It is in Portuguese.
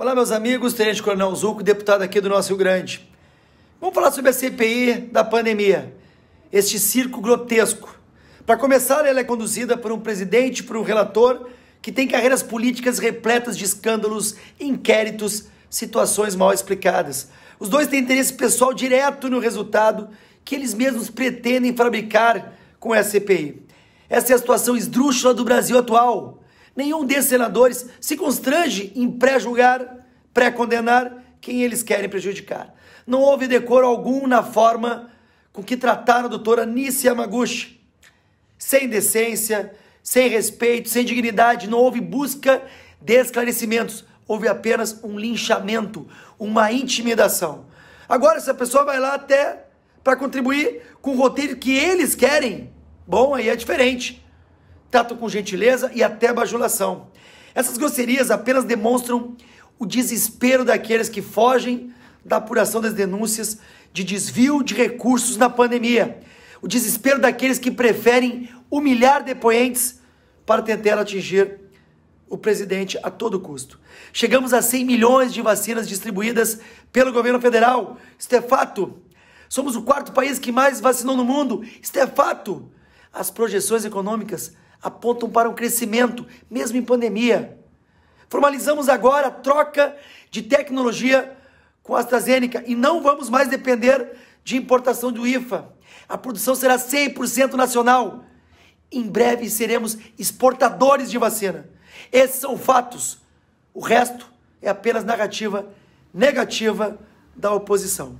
Olá, meus amigos, Tenente Coronel Zuco, deputado aqui do nosso Rio Grande. Vamos falar sobre a CPI da pandemia, este circo grotesco. Para começar, ela é conduzida por um presidente, por um relator, que tem carreiras políticas repletas de escândalos, inquéritos, situações mal explicadas. Os dois têm interesse pessoal direto no resultado que eles mesmos pretendem fabricar com a CPI. Essa é a situação esdrúxula do Brasil atual. Nenhum desses senadores se constrange em pré-julgar, pré-condenar quem eles querem prejudicar. Não houve decoro algum na forma com que trataram a doutora Nisi Yamaguchi. Sem decência, sem respeito, sem dignidade, não houve busca de esclarecimentos. Houve apenas um linchamento, uma intimidação. Agora, essa pessoa vai lá até para contribuir com o roteiro que eles querem, bom, aí é diferente. Tato com gentileza e até bajulação. Essas grosserias apenas demonstram o desespero daqueles que fogem da apuração das denúncias de desvio de recursos na pandemia, o desespero daqueles que preferem humilhar depoentes para tentar atingir o presidente a todo custo. Chegamos a 100 milhões de vacinas distribuídas pelo governo federal. Isso é fato. Somos o quarto país que mais vacinou no mundo. Isso é fato. As projeções econômicas apontam para um crescimento, mesmo em pandemia. Formalizamos agora a troca de tecnologia com a AstraZeneca e não vamos mais depender de importação do IFA. A produção será 100% nacional. Em breve seremos exportadores de vacina. Esses são fatos. O resto é apenas narrativa negativa da oposição.